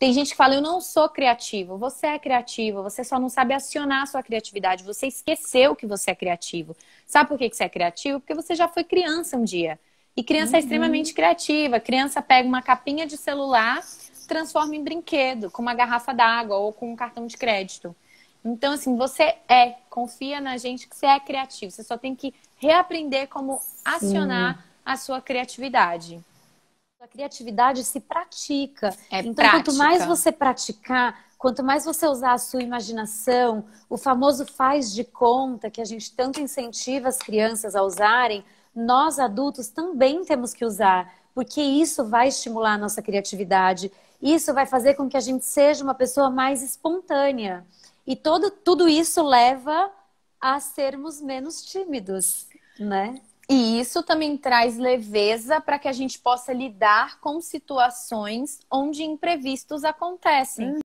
Tem gente que fala, eu não sou criativo. Você é criativo, você só não sabe acionar a sua criatividade. Você esqueceu que você é criativo. Sabe por que você é criativo? Porque você já foi criança um dia. E criança é uhum. é extremamente criativa. A criança pega uma capinha de celular, transforma em brinquedo, com uma garrafa d'água ou com um cartão de crédito. Então, assim, você é, confia na gente que você é criativo. Você só tem que reaprender como acionar Sim. a sua criatividade criatividade se pratica. É então, prática. quanto mais você praticar, quanto mais você usar a sua imaginação, o famoso faz de conta que a gente tanto incentiva as crianças a usarem, nós adultos também temos que usar, porque isso vai estimular a nossa criatividade. Isso vai fazer com que a gente seja uma pessoa mais espontânea. E todo, tudo isso leva a sermos menos tímidos, né? E isso também traz leveza para que a gente possa lidar com situações onde imprevistos acontecem. Uhum.